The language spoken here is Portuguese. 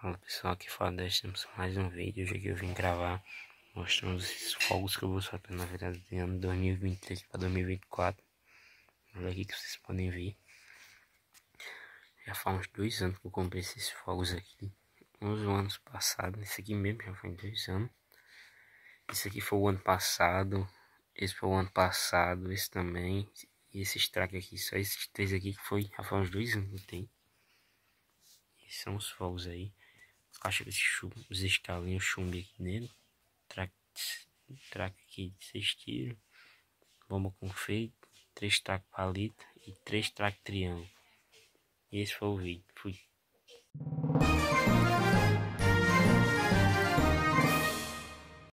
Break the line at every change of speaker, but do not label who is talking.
Fala pessoal, aqui é fala Dust, temos mais um vídeo. Hoje aqui eu vim gravar mostrando os fogos que eu vou soltar na virada de ano 2023 para 2024. Olha aqui que vocês podem ver. Já faz uns dois anos que eu comprei esses fogos aqui. Uns anos passados, esse aqui mesmo já foi dois anos. Esse aqui foi o ano passado, esse foi o ano passado, esse também. E esses track aqui, só esses três aqui que foi já faz uns dois anos que tem. tenho. são os fogos aí. Acho que esse os estalinhos chumbi aqui dentro traque aqui de seis tiros. Bomba com feito. Três traque palita e três traque triângulo. E esse foi o vídeo. Fui.